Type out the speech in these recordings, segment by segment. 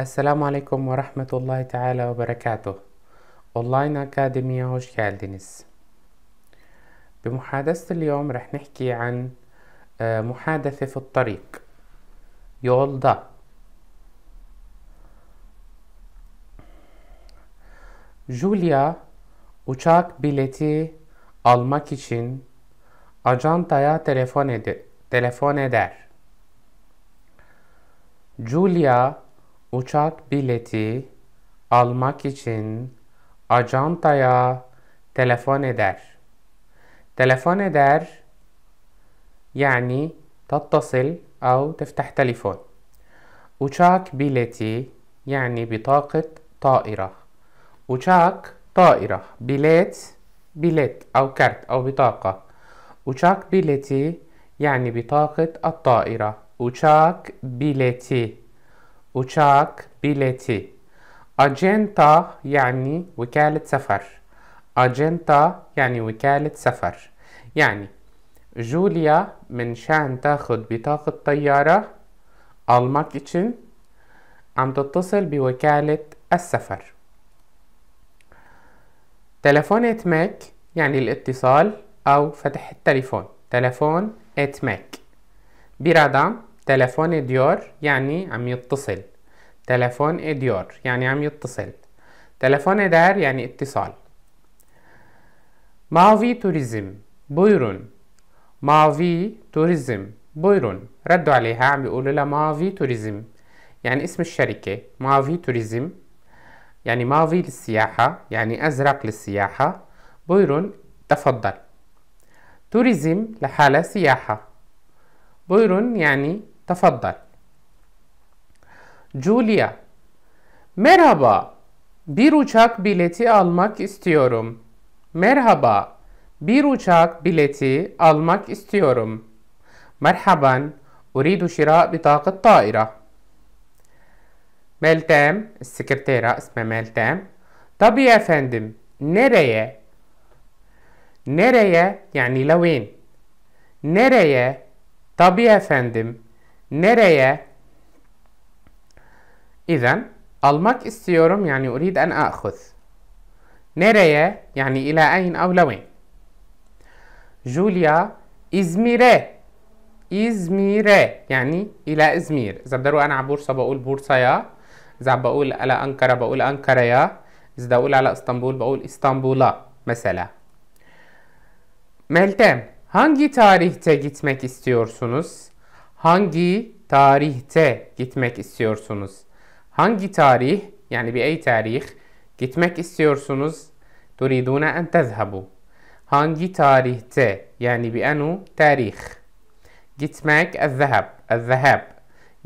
السلام عليكم ورحمة الله تعالى وبركاته أونلاين أكاديمية هوش كالدينيس بمحادثة اليوم رح نحكي عن آه، محادثة في الطريق يولدا جوليا uçak bileti almak için ajantaya telefon, ed telefon eder. uçak bileti almak için ajantaya telefon eder. telefon eder yani تتصل أو teftah telefon. uçak bileti yani بطاقة taira. uçak taira. bilet bilet أو كارت أو بطاقة uçak bileti يعني بطاقة الطائرة uçak bileti uçak bileti Agenta يعني وكالة سفر أجنتا يعني وكالة سفر يعني جوليا من شان تاخد بطاقة طيارة almak için عم تتصل بوكالة السفر تلفون اتماك يعني الاتصال أو فتح التليفون تلفون اتماك بيرادام تلفون ديور يعني عم يتصل تلفون ديور يعني عم يتصل تلفون دار يعني اتصال مافي توريزم بيرون مافي توريزم بيرون ردوا عليها عم بيقولوا لها مافي توريزم يعني اسم الشركة مافي توريزم يعني مافي للسياحة يعني أزرق للسياحة بيرون تفضل توريزم لحالة سياحة بيرون يعني Tafaddan. Julia. Merhaba. Bir uçak bileti almak istiyorum. Merhaba. Bir uçak bileti almak istiyorum. Merhaban. أريد شراء بطاقة طائرة. Meltem, sekretera ismi Meltem. Tabii efendim. Nereye? Nereye? Yani levin. Nereye? Tabii efendim. nereye إذا almak استيورم يعني أريد أن أأخذ nereye يعني إلى أين أو لوين جوليا إزميره إزميره يعني إلى إزمير إذا بدي أنا على بورصة بقول بورصايا إذا بقول على أنقرة بقول أنقرة يا إذا بدي أقول على إسطنبول بقول إسطنبولا مثلا Meltem hangi tarihte gitmek istiyorsunuz? hangi tarihte gitmek istiyorsunuz? Hangi tarih yani bir ay tarih gitmek istiyorsunuz? Turiduna en tezhabu. Hangi tarihte yani bir anu tarih. Gitmek el-zehab. zehab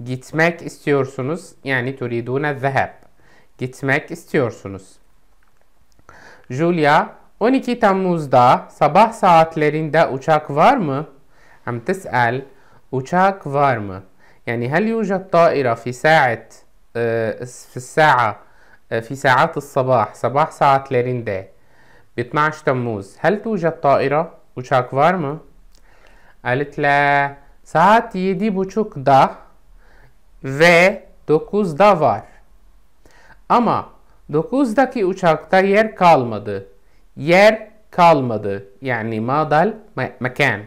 Gitmek istiyorsunuz yani turiduna zehab. Gitmek istiyorsunuz. Julia 12 Temmuz'da sabah saatlerinde uçak var mı? Hem tesel Uçak var mı? Yani هل يوجد طائرة في ساعة في الساعة في ساعات الصباح sabah saatlerinde 12 Temmuz هل توجد طائرة uçak var mı? قالت لا saat 7.30'da ve 9'da var. Ama 9'daki uçakta yer kalmadı. Yer kalmadı. Yani madal me mekan.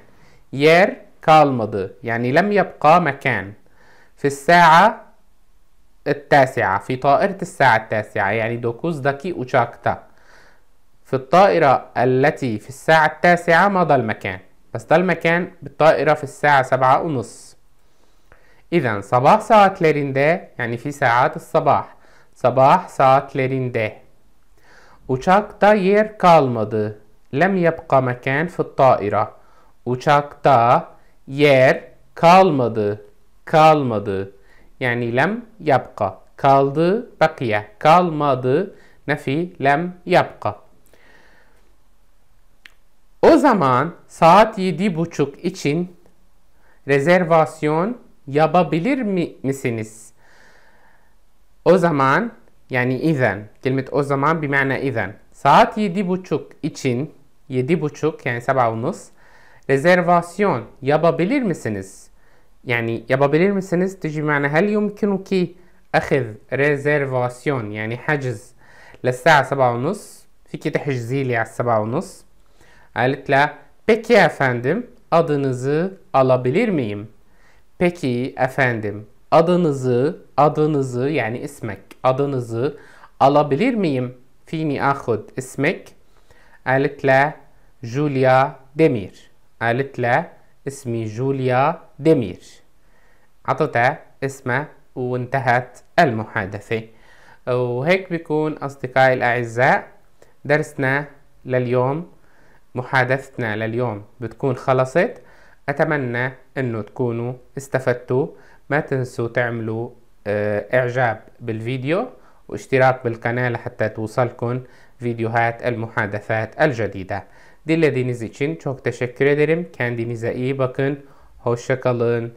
Yer kalmadı يعني لم يبقى مكان في الساعة التاسعة في طائرة الساعة التاسعة يعني دوكوز داكي uçakta في الطائرة التي في الساعة التاسعة مضى المكان بس ده المكان بالطائرة في الساعة سبعة ونص إذا صباح saatlerinde يعني في ساعات الصباح صباح saatlerinde uçakta يير kalmadı لم يبقى مكان في الطائرة uçakta yer kalmadı. Kalmadı. Yani lem yapka. Kaldı bakiye. Kalmadı. Nefi lem yapka. O zaman saat yedi buçuk için rezervasyon yapabilir mi misiniz? O zaman yani izen. Kelime o zaman bir mana izen. Saat yedi buçuk için yedi buçuk yani sabah unus rezervasyon yapabilir misiniz? Yani yapabilir misiniz? تجي معنا هل يمكنك أخذ ريزيرفاسيون يعني حجز للساعة سبعة ونص فيكي تحجزي لي على السبعة ونص قالت لها peki efendim adınızı alabilir miyim? Peki efendim adınızı adınızı yani ismek adınızı alabilir miyim? Fini ahud ismek. Aletle, "Julia Demir. قالت له اسمي جوليا دمير عطتها اسمها وانتهت المحادثة وهيك بيكون أصدقائي الأعزاء درسنا لليوم محادثتنا لليوم بتكون خلصت أتمنى أنه تكونوا استفدتوا ما تنسوا تعملوا آه، إعجاب بالفيديو واشتراك بالقناة لحتى توصلكم فيديوهات المحادثات الجديدة Dinlediğiniz için çok teşekkür ederim. Kendinize iyi bakın. Hoşçakalın.